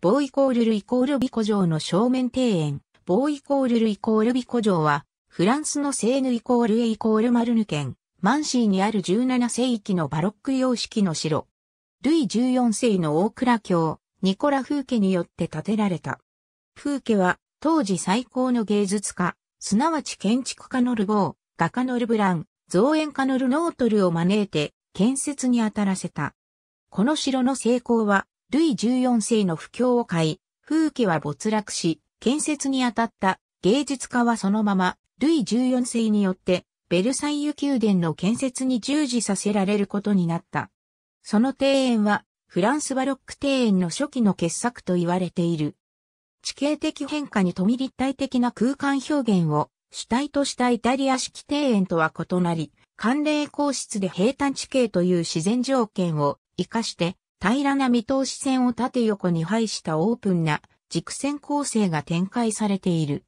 ボーイコールルイコールビコ城の正面庭園、ボーイコールルイコールビコ城は、フランスのセーヌイコールエイコールマルヌ県、マンシーにある17世紀のバロック様式の城。ルイ14世の大倉教、ニコラ・フー家によって建てられた。フー家は、当時最高の芸術家、すなわち建築家のルボー、画家のルブラン、造園家のルノートルを招いて、建設に当たらせた。この城の成功は、ルイ14世の不況を買い、風紀は没落し、建設にあたった芸術家はそのまま、ルイ14世によって、ベルサイユ宮殿の建設に従事させられることになった。その庭園は、フランスバロック庭園の初期の傑作と言われている。地形的変化に富み立体的な空間表現を主体としたイタリア式庭園とは異なり、寒冷公室で平坦地形という自然条件を活かして平らな見通し線を縦横に配したオープンな軸線構成が展開されている。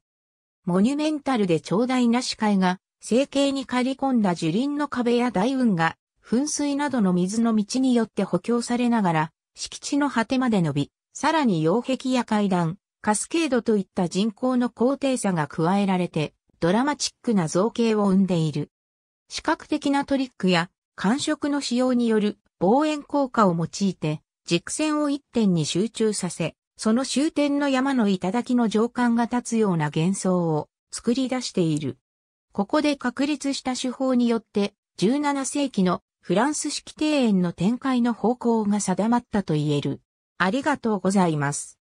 モニュメンタルで長大な視界が、成形に刈り込んだ樹林の壁や大雲が、噴水などの水の道によって補強されながら、敷地の果てまで伸び、さらに擁壁や階段、カスケードといった人工の高低差が加えられて、ドラマチックな造形を生んでいる。視覚的なトリックや、感触の使用による望遠効果を用いて、軸線を一点に集中させ、その終点の山の頂の上巻が立つような幻想を作り出している。ここで確立した手法によって、17世紀のフランス式庭園の展開の方向が定まったと言える。ありがとうございます。